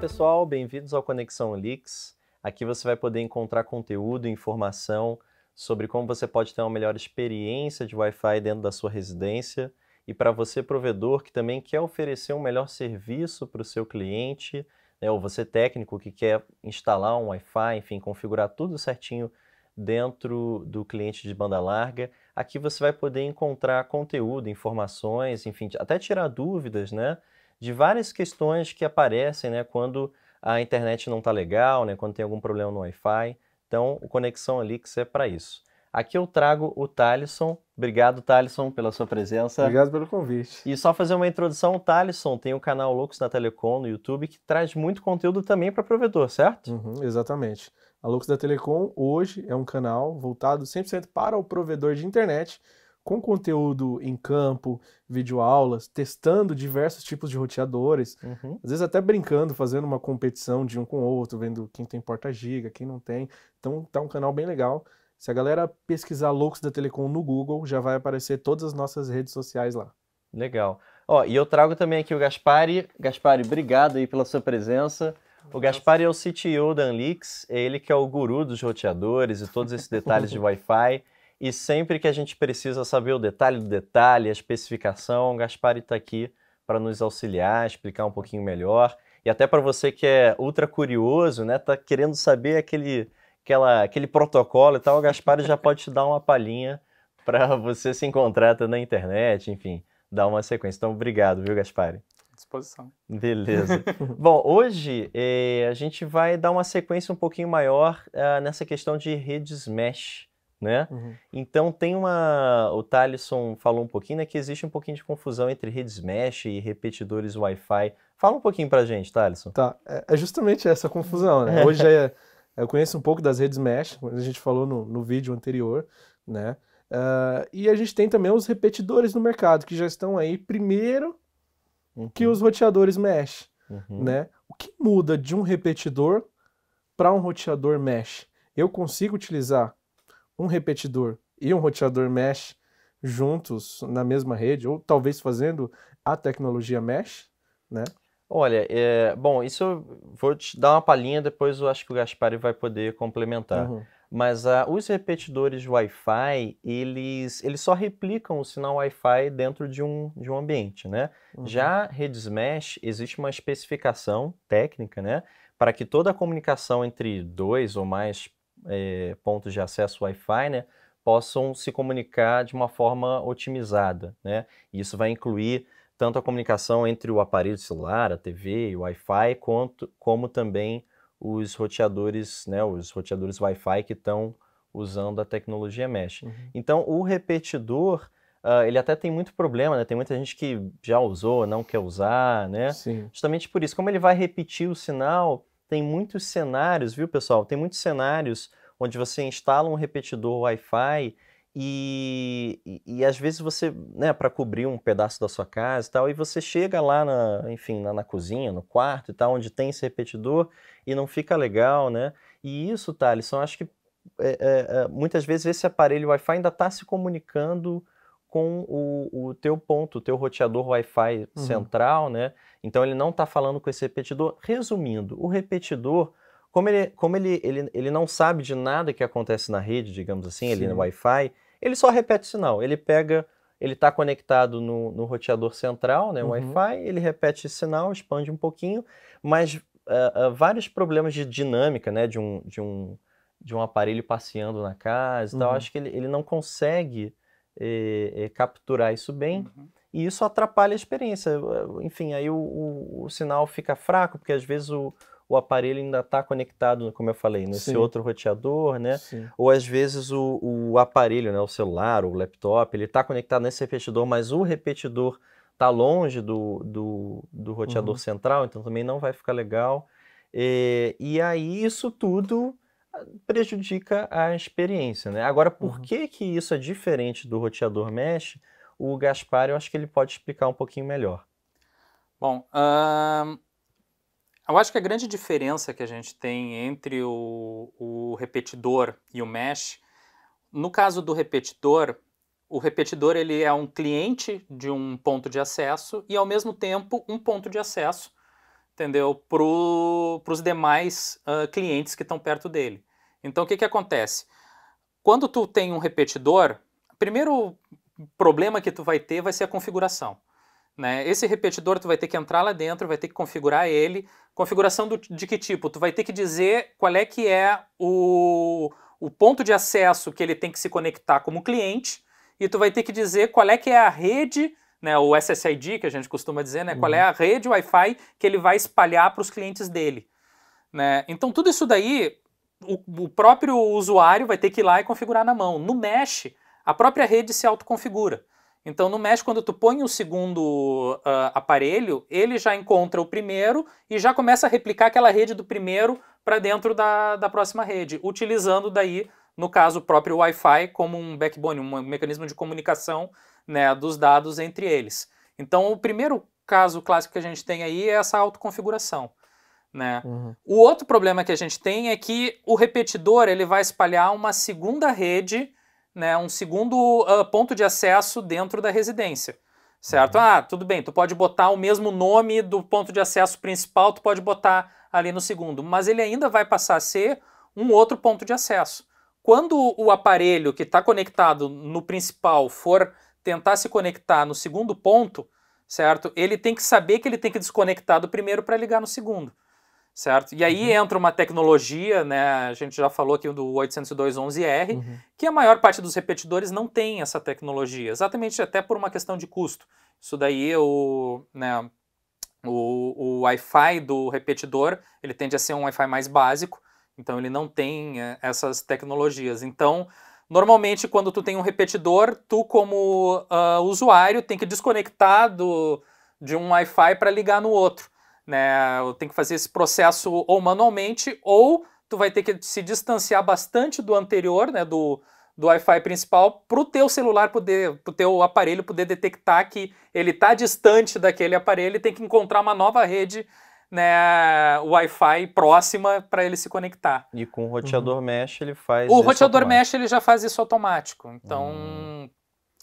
pessoal, bem-vindos ao Conexão Leaks. Aqui você vai poder encontrar conteúdo e informação sobre como você pode ter uma melhor experiência de Wi-Fi dentro da sua residência. E para você, provedor, que também quer oferecer um melhor serviço para o seu cliente, né, ou você técnico que quer instalar um Wi-Fi, enfim, configurar tudo certinho dentro do cliente de banda larga. Aqui você vai poder encontrar conteúdo, informações, enfim, até tirar dúvidas, né? de várias questões que aparecem né, quando a internet não está legal, né, quando tem algum problema no Wi-Fi. Então, o Conexão Alix é para isso. Aqui eu trago o Talisson. Obrigado, Talisson, pela sua presença. Obrigado pelo convite. E só fazer uma introdução, o Talisson tem o canal Loucos da Telecom no YouTube, que traz muito conteúdo também para provedor, certo? Uhum, exatamente. A Loucos da Telecom hoje é um canal voltado 100% para o provedor de internet, com conteúdo em campo, videoaulas, testando diversos tipos de roteadores, uhum. às vezes até brincando, fazendo uma competição de um com o outro, vendo quem tem porta giga, quem não tem. Então tá um canal bem legal. Se a galera pesquisar Loucos da Telecom no Google, já vai aparecer todas as nossas redes sociais lá. Legal. Ó, e eu trago também aqui o Gaspari. Gaspari, obrigado aí pela sua presença. O Gaspari é o CTO da Anlix, é ele que é o guru dos roteadores e todos esses detalhes de Wi-Fi. E sempre que a gente precisa saber o detalhe do detalhe, a especificação, o Gaspari está aqui para nos auxiliar, explicar um pouquinho melhor. E até para você que é ultra curioso, né, tá querendo saber aquele, aquela, aquele protocolo e tal, o Gaspari já pode te dar uma palhinha para você se encontrar tá na internet, enfim, dar uma sequência. Então, obrigado, viu, Gaspari? disposição. Beleza. Bom, hoje eh, a gente vai dar uma sequência um pouquinho maior ah, nessa questão de redes mesh né? Uhum. Então tem uma, o Talisson falou um pouquinho, né, que existe um pouquinho de confusão entre redes mesh e repetidores Wi-Fi. Fala um pouquinho pra gente, Talisson. Tá, é, é justamente essa confusão, né? Hoje é, eu conheço um pouco das redes mesh, a gente falou no, no vídeo anterior, né? Uh, e a gente tem também os repetidores no mercado, que já estão aí primeiro uhum. que os roteadores mesh, uhum. né? O que muda de um repetidor para um roteador mesh? Eu consigo utilizar um repetidor e um roteador mesh juntos na mesma rede, ou talvez fazendo a tecnologia mesh, né? Olha, é, bom, isso eu vou te dar uma palhinha, depois eu acho que o Gaspari vai poder complementar. Uhum. Mas uh, os repetidores Wi-Fi, eles, eles só replicam o sinal Wi-Fi dentro de um, de um ambiente, né? Uhum. Já redes mesh, existe uma especificação técnica, né? Para que toda a comunicação entre dois ou mais é, pontos de acesso Wi-Fi, né, possam se comunicar de uma forma otimizada, né? E isso vai incluir tanto a comunicação entre o aparelho celular, a TV e o Wi-Fi, quanto como também os roteadores, né, os roteadores Wi-Fi que estão usando a tecnologia mesh. Uhum. Então, o repetidor, uh, ele até tem muito problema, né? Tem muita gente que já usou, não quer usar, né? Sim. Justamente por isso, como ele vai repetir o sinal, tem muitos cenários, viu, pessoal? Tem muitos cenários onde você instala um repetidor Wi-Fi e, e, e, às vezes você, né, para cobrir um pedaço da sua casa e tal, e você chega lá na, enfim, na, na, cozinha, no quarto e tal, onde tem esse repetidor e não fica legal, né? E isso, Thalisson, acho que é, é, é, muitas vezes esse aparelho Wi-Fi ainda está se comunicando com o, o teu ponto, o teu roteador Wi-Fi uhum. central, né? Então ele não está falando com esse repetidor. Resumindo, o repetidor, como ele, como ele, ele, ele não sabe de nada que acontece na rede, digamos assim, Sim. ele no Wi-Fi, ele só repete o sinal. Ele pega, ele está conectado no, no, roteador central, né? Uhum. Wi-Fi, ele repete o sinal, expande um pouquinho, mas uh, uh, vários problemas de dinâmica, né? De um, de um, de um aparelho passeando na casa e tal, uhum. acho que ele, ele não consegue é, é, capturar isso bem. Uhum. E isso atrapalha a experiência. Enfim, aí o, o, o, sinal fica fraco, porque às vezes o, o aparelho ainda está conectado, como eu falei, nesse Sim. outro roteador, né? Sim. Ou às vezes o, o aparelho, né, o celular, o laptop, ele está conectado nesse repetidor, mas o repetidor está longe do, do, do roteador uhum. central, então também não vai ficar legal. É, e aí isso tudo prejudica a experiência, né? Agora, por uhum. que que isso é diferente do roteador mesh? O Gaspar, eu acho que ele pode explicar um pouquinho melhor. Bom, eu acho que a grande diferença que a gente tem entre o, o repetidor e o mesh, no caso do repetidor, o repetidor ele é um cliente de um ponto de acesso e ao mesmo tempo um ponto de acesso, entendeu, para os demais uh, clientes que estão perto dele. Então o que, que acontece? Quando tu tem um repetidor, primeiro problema que tu vai ter vai ser a configuração. Né? Esse repetidor tu vai ter que entrar lá dentro, vai ter que configurar ele. Configuração do, de que tipo? Tu vai ter que dizer qual é que é o, o ponto de acesso que ele tem que se conectar como cliente e tu vai ter que dizer qual é que é a rede, né, o SSID que a gente costuma dizer, né, uhum. qual é uhum. a rede Wi-Fi que ele vai espalhar para os clientes dele. Né? Então tudo isso daí o, o próprio usuário vai ter que ir lá e configurar na mão. No Mesh, a própria rede se autoconfigura. Então, no Mesh, quando tu põe o segundo uh, aparelho, ele já encontra o primeiro e já começa a replicar aquela rede do primeiro para dentro da, da próxima rede, utilizando daí, no caso, o próprio Wi-Fi como um backbone, um mecanismo de comunicação né, dos dados entre eles. Então, o primeiro caso clássico que a gente tem aí é essa autoconfiguração. Né? Uhum. O outro problema que a gente tem é que o repetidor ele vai espalhar uma segunda rede, né, um segundo uh, ponto de acesso dentro da residência. Certo? Uhum. Ah, tudo bem, tu pode botar o mesmo nome do ponto de acesso principal, tu pode botar ali no segundo, mas ele ainda vai passar a ser um outro ponto de acesso. Quando o aparelho que está conectado no principal for tentar se conectar no segundo ponto, certo? Ele tem que saber que ele tem que desconectar do primeiro para ligar no segundo certo? E aí uhum. entra uma tecnologia, né? A gente já falou aqui do 802.11r, uhum. que a maior parte dos repetidores não tem essa tecnologia, exatamente até por uma questão de custo. Isso daí o, né, o, o Wi-Fi do repetidor, ele tende a ser um Wi-Fi mais básico, então ele não tem é, essas tecnologias. Então, normalmente quando tu tem um repetidor, tu como uh, usuário tem que desconectar do, de um Wi-Fi para ligar no outro né? Eu tenho que fazer esse processo ou manualmente ou tu vai ter que se distanciar bastante do anterior, né, do, do Wi-Fi principal, para o teu celular poder, para o teu aparelho poder detectar que ele está distante daquele aparelho e tem que encontrar uma nova rede né, Wi-Fi próxima para ele se conectar. E com o roteador uhum. mesh ele faz. O roteador automático. mesh ele já faz isso automático. Então hum.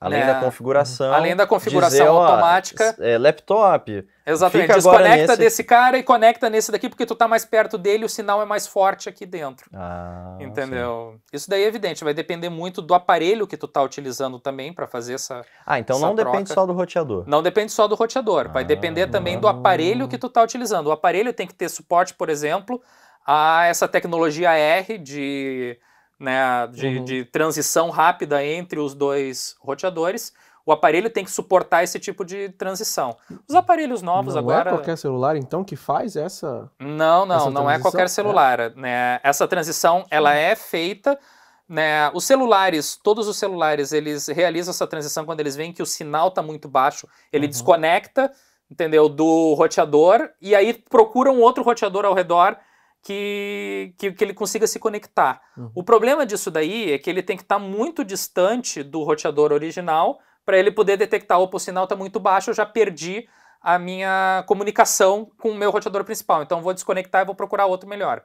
Além é, da configuração. Além da configuração dizer, automática. Ó, é, laptop. Exatamente. Desconecta nesse... desse cara e conecta nesse daqui, porque tu tá mais perto dele o sinal é mais forte aqui dentro. Ah, Entendeu? Sim. Isso daí é evidente, vai depender muito do aparelho que tu tá utilizando também para fazer essa. Ah, então essa não troca. depende só do roteador. Não depende só do roteador. Vai ah, depender também do aparelho que tu tá utilizando. O aparelho tem que ter suporte, por exemplo, a essa tecnologia R de né, de, uhum. de transição rápida entre os dois roteadores, o aparelho tem que suportar esse tipo de transição. Os hum. aparelhos novos não é agora. Não é qualquer celular, então, que faz essa. Não, não, essa não é qualquer é. celular. É. Né? Essa transição ela é feita. Né? Os celulares, todos os celulares, eles realizam essa transição quando eles veem que o sinal está muito baixo. Ele uhum. desconecta, entendeu, do roteador e aí procura um outro roteador ao redor que, que, que ele consiga se conectar. Uhum. O problema disso daí é que ele tem que estar tá muito distante do roteador original para ele poder detectar, opa, o sinal está muito baixo, eu já perdi a minha comunicação com o meu roteador principal. Então vou desconectar e vou procurar outro melhor,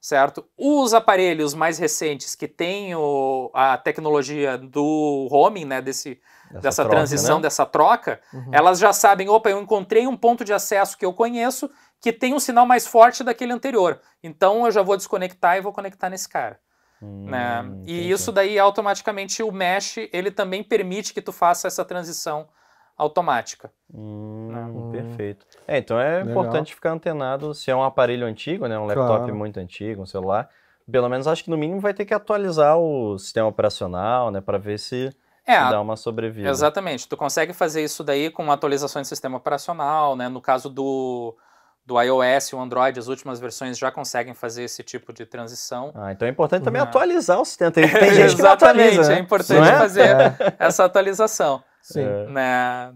certo? Os aparelhos mais recentes que têm o, a tecnologia do homing, né, desse dessa, dessa troca, né? transição, né? dessa troca, uhum. elas já sabem, opa, eu encontrei um ponto de acesso que eu conheço que tem um sinal mais forte daquele anterior. Então eu já vou desconectar e vou conectar nesse cara. Hum, né? E isso daí automaticamente o mesh ele também permite que tu faça essa transição automática. Hum, né? Hum. Perfeito. É, então é Legal. importante ficar antenado se é um aparelho antigo, né, um laptop claro. muito antigo, um celular. Pelo menos acho que no mínimo vai ter que atualizar o sistema operacional, né, para ver se é, dá uma sobrevida. Exatamente. Tu consegue fazer isso daí com atualizações de sistema operacional, né? No caso do, do iOS e o Android, as últimas versões já conseguem fazer esse tipo de transição. Ah, então é importante também uhum. atualizar o sistema. Tem, tem gente que Exatamente, atualiza, né? é importante é? fazer é. essa atualização. Sim. É. Né?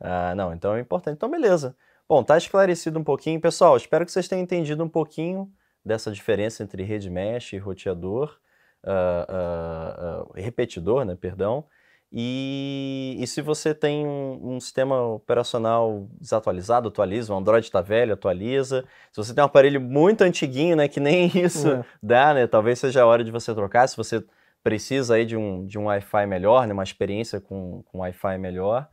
Ah, não, então é importante. Então, beleza. Bom, tá esclarecido um pouquinho. Pessoal, espero que vocês tenham entendido um pouquinho dessa diferença entre rede mesh e roteador, uh, uh, uh, repetidor, né, perdão. E, e se você tem um, um, sistema operacional desatualizado, atualiza, o Android está velho, atualiza. Se você tem um aparelho muito antiguinho, né, que nem isso é. dá, né, talvez seja a hora de você trocar. Se você precisa aí de um, de um Wi-Fi melhor, né, uma experiência com, com Wi-Fi melhor.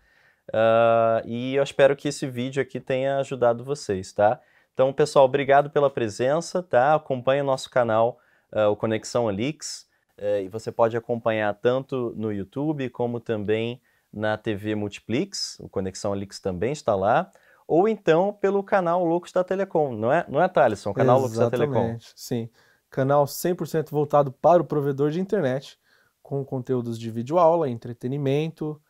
Uh, e eu espero que esse vídeo aqui tenha ajudado vocês, tá? Então, pessoal, obrigado pela presença, tá? Acompanhe o nosso canal, uh, o Conexão Alix. Eh, e você pode acompanhar tanto no YouTube como também na TV Multiplix, o Conexão Lix também está lá, ou então pelo canal Loucos da Telecom, não é, não é Thaleson? O canal Loucos da Telecom. Sim, canal 100% voltado para o provedor de internet, com conteúdos de vídeo aula, entretenimento,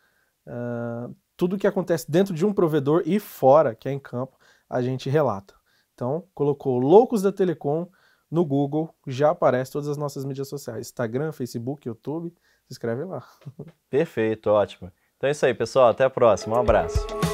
uh, tudo que acontece dentro de um provedor e fora, que é em campo, a gente relata. Então, colocou Loucos da Telecom, no Google já aparece todas as nossas mídias sociais: Instagram, Facebook, YouTube. Se inscreve lá. Perfeito, ótimo. Então é isso aí, pessoal. Até a próxima. Um abraço.